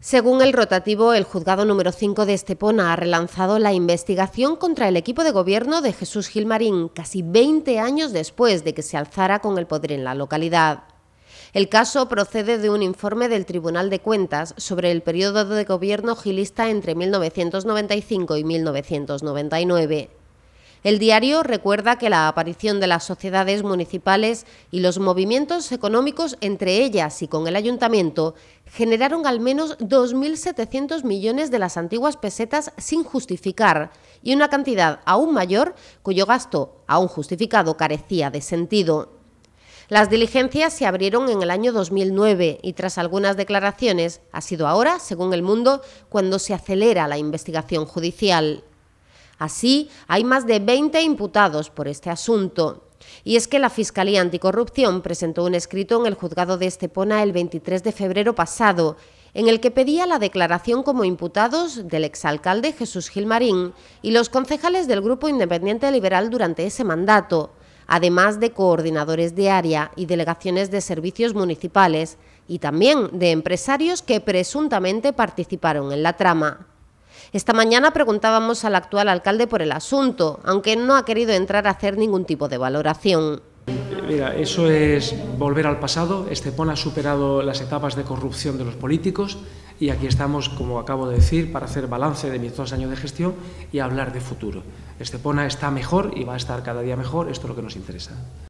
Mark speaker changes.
Speaker 1: Según el rotativo, el juzgado número 5 de Estepona ha relanzado la investigación contra el equipo de gobierno de Jesús Gilmarín, casi 20 años después de que se alzara con el poder en la localidad. El caso procede de un informe del Tribunal de Cuentas sobre el periodo de gobierno gilista entre 1995 y 1999. El diario recuerda que la aparición de las sociedades municipales y los movimientos económicos entre ellas y con el ayuntamiento generaron al menos 2.700 millones de las antiguas pesetas sin justificar y una cantidad aún mayor cuyo gasto, aún justificado, carecía de sentido. Las diligencias se abrieron en el año 2009 y tras algunas declaraciones ha sido ahora, según el mundo, cuando se acelera la investigación judicial. Así, hay más de 20 imputados por este asunto. Y es que la Fiscalía Anticorrupción presentó un escrito en el juzgado de Estepona el 23 de febrero pasado, en el que pedía la declaración como imputados del exalcalde Jesús Gilmarín y los concejales del Grupo Independiente Liberal durante ese mandato, además de coordinadores de área y delegaciones de servicios municipales, y también de empresarios que presuntamente participaron en la trama. Esta mañana preguntábamos al actual alcalde por el asunto, aunque no ha querido entrar a hacer ningún tipo de valoración.
Speaker 2: Mira, eso es volver al pasado. Estepona ha superado las etapas de corrupción de los políticos y aquí estamos, como acabo de decir, para hacer balance de mis dos años de gestión y hablar de futuro. Estepona está mejor y va a estar cada día mejor. Esto es lo que nos interesa.